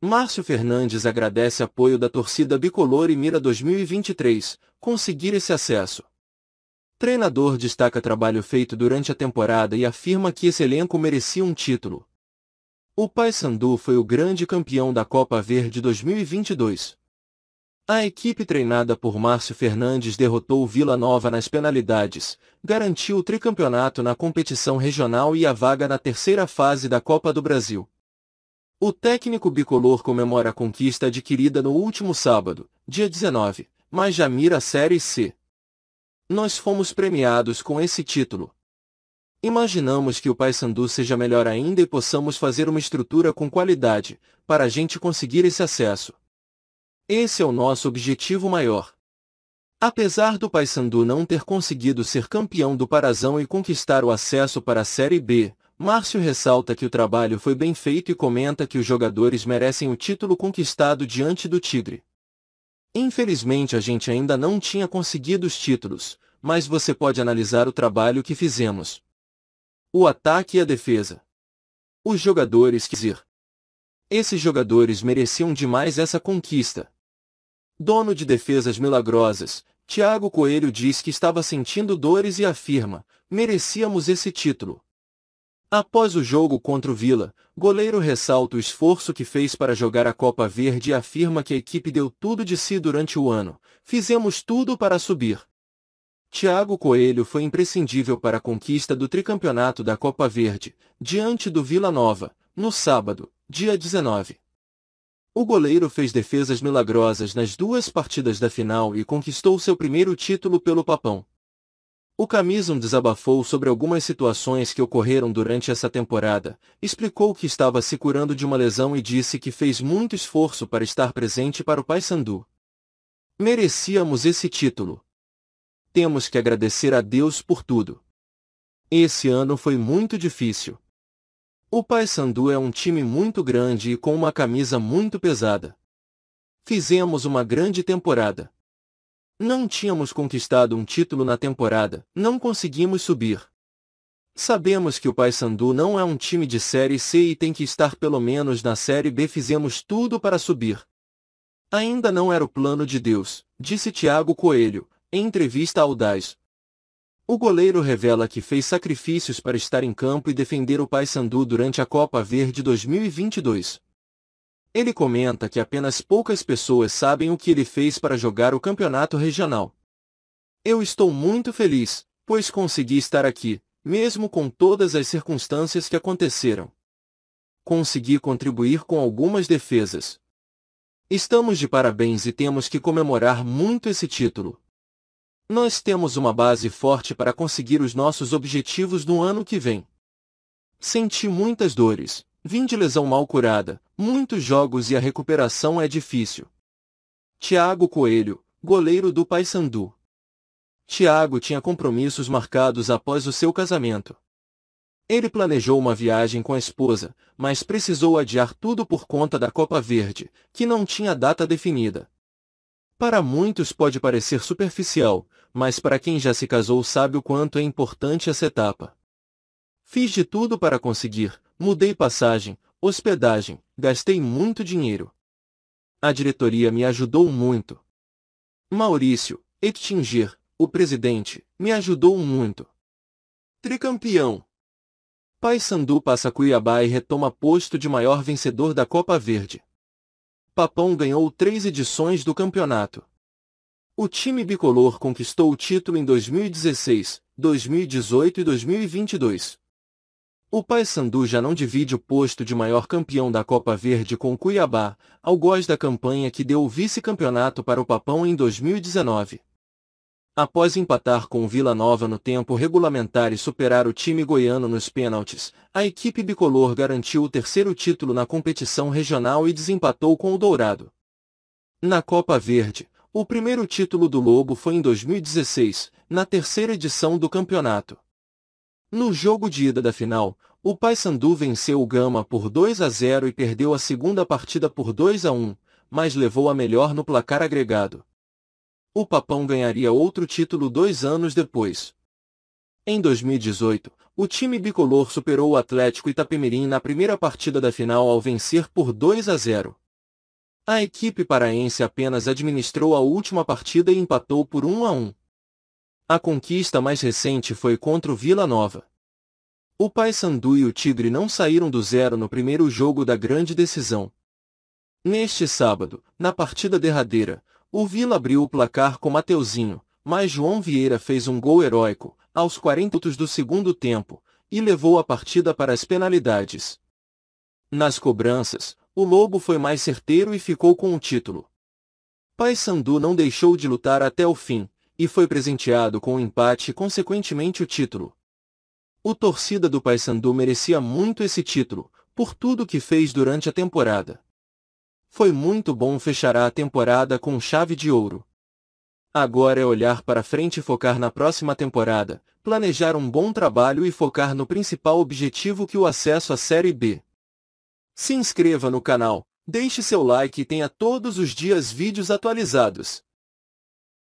Márcio Fernandes agradece apoio da torcida bicolor e mira 2023 conseguir esse acesso. Treinador destaca trabalho feito durante a temporada e afirma que esse elenco merecia um título. O Paysandu foi o grande campeão da Copa Verde 2022. A equipe treinada por Márcio Fernandes derrotou o Vila Nova nas penalidades, garantiu o tricampeonato na competição regional e a vaga na terceira fase da Copa do Brasil. O técnico bicolor comemora a conquista adquirida no último sábado, dia 19, mas já mira a Série C. Nós fomos premiados com esse título. Imaginamos que o Paysandu seja melhor ainda e possamos fazer uma estrutura com qualidade, para a gente conseguir esse acesso. Esse é o nosso objetivo maior. Apesar do Paysandu não ter conseguido ser campeão do Parazão e conquistar o acesso para a Série B, Márcio ressalta que o trabalho foi bem feito e comenta que os jogadores merecem o título conquistado diante do Tigre. Infelizmente a gente ainda não tinha conseguido os títulos, mas você pode analisar o trabalho que fizemos. O ataque e a defesa. Os jogadores que dizer, Esses jogadores mereciam demais essa conquista. Dono de defesas milagrosas, Tiago Coelho diz que estava sentindo dores e afirma, merecíamos esse título. Após o jogo contra o Vila, goleiro ressalta o esforço que fez para jogar a Copa Verde e afirma que a equipe deu tudo de si durante o ano. Fizemos tudo para subir. Thiago Coelho foi imprescindível para a conquista do tricampeonato da Copa Verde, diante do Vila Nova, no sábado, dia 19. O goleiro fez defesas milagrosas nas duas partidas da final e conquistou seu primeiro título pelo Papão. O Camisum desabafou sobre algumas situações que ocorreram durante essa temporada, explicou que estava se curando de uma lesão e disse que fez muito esforço para estar presente para o Paysandu. Merecíamos esse título. Temos que agradecer a Deus por tudo. Esse ano foi muito difícil. O Paysandu é um time muito grande e com uma camisa muito pesada. Fizemos uma grande temporada. Não tínhamos conquistado um título na temporada, não conseguimos subir. Sabemos que o Paysandu não é um time de Série C e tem que estar pelo menos na Série B. Fizemos tudo para subir. Ainda não era o plano de Deus, disse Tiago Coelho, em entrevista ao Daz. O goleiro revela que fez sacrifícios para estar em campo e defender o Paysandu durante a Copa Verde 2022. Ele comenta que apenas poucas pessoas sabem o que ele fez para jogar o campeonato regional. Eu estou muito feliz, pois consegui estar aqui, mesmo com todas as circunstâncias que aconteceram. Consegui contribuir com algumas defesas. Estamos de parabéns e temos que comemorar muito esse título. Nós temos uma base forte para conseguir os nossos objetivos no ano que vem. Senti muitas dores, Vim de lesão mal curada, muitos jogos e a recuperação é difícil. Tiago Coelho, goleiro do Paysandu. Tiago tinha compromissos marcados após o seu casamento. Ele planejou uma viagem com a esposa, mas precisou adiar tudo por conta da Copa Verde, que não tinha data definida. Para muitos pode parecer superficial, mas para quem já se casou sabe o quanto é importante essa etapa. Fiz de tudo para conseguir, mudei passagem, hospedagem, gastei muito dinheiro. A diretoria me ajudou muito. Maurício Ettinger, o presidente, me ajudou muito. Tricampeão. Paysandu passa Cuiabá e retoma posto de maior vencedor da Copa Verde. Papão ganhou três edições do campeonato. O time bicolor conquistou o título em 2016, 2018 e 2022. O Paysandu já não divide o posto de maior campeão da Copa Verde com o Cuiabá, algoz da campanha que deu o vice-campeonato para o Papão em 2019. Após empatar com o Vila Nova no tempo regulamentar e superar o time goiano nos pênaltis, a equipe bicolor garantiu o terceiro título na competição regional e desempatou com o Dourado. Na Copa Verde, o primeiro título do Lobo foi em 2016, na terceira edição do campeonato. No jogo de ida da final, o Paysandu venceu o Gama por 2 a 0 e perdeu a segunda partida por 2 a 1, mas levou a melhor no placar agregado. O Papão ganharia outro título dois anos depois. Em 2018, o time bicolor superou o Atlético Itapemirim na primeira partida da final ao vencer por 2 a 0. A equipe paraense apenas administrou a última partida e empatou por 1 a 1. A conquista mais recente foi contra o Vila Nova. O Paysandu e o Tigre não saíram do zero no primeiro jogo da grande decisão. Neste sábado, na partida derradeira, o Vila abriu o placar com Mateuzinho, mas João Vieira fez um gol heróico, aos 40 do segundo tempo, e levou a partida para as penalidades. Nas cobranças, o Lobo foi mais certeiro e ficou com o título. Paysandu não deixou de lutar até o fim, e foi presenteado com o um empate e consequentemente o título. O torcida do Paysandu merecia muito esse título, por tudo que fez durante a temporada. Foi muito bom fechar a temporada com chave de ouro. Agora é olhar para frente e focar na próxima temporada, planejar um bom trabalho e focar no principal objetivo que o acesso à Série B. Se inscreva no canal, deixe seu like e tenha todos os dias vídeos atualizados.